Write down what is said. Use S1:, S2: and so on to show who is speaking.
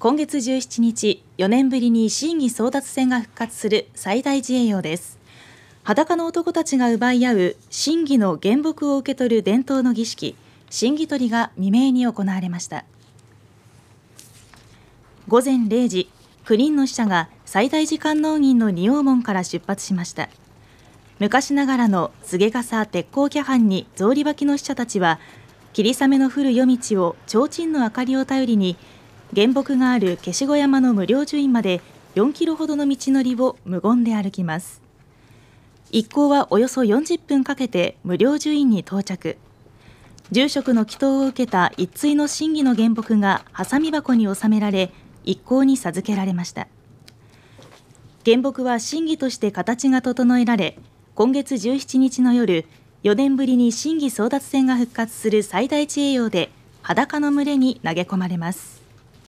S1: 今月17日4年ぶりに審議争奪戦が復活する最大自営業です裸の男たちが奪い合う審議の原木を受け取る伝統の儀式審議取りが未明に行われました午前0時9人の使者が最大時間農銀の仁王門から出発しました昔ながらの菅笠鉄鋼キャハンに草履履きの使者たちは霧雨の降る夜道を提灯の明かりを頼りに原木がある消し小山の無料樹院まで4キロほどの道のりを無言で歩きます一行はおよそ40分かけて無料樹院に到着住職の祈祷を受けた一対の真偽の原木がはさみ箱に収められ一行に授けられました原木は真偽として形が整えられ今月17日の夜4年ぶりに真偽争奪戦が復活する最大地栄養で裸の群れに投げ込まれます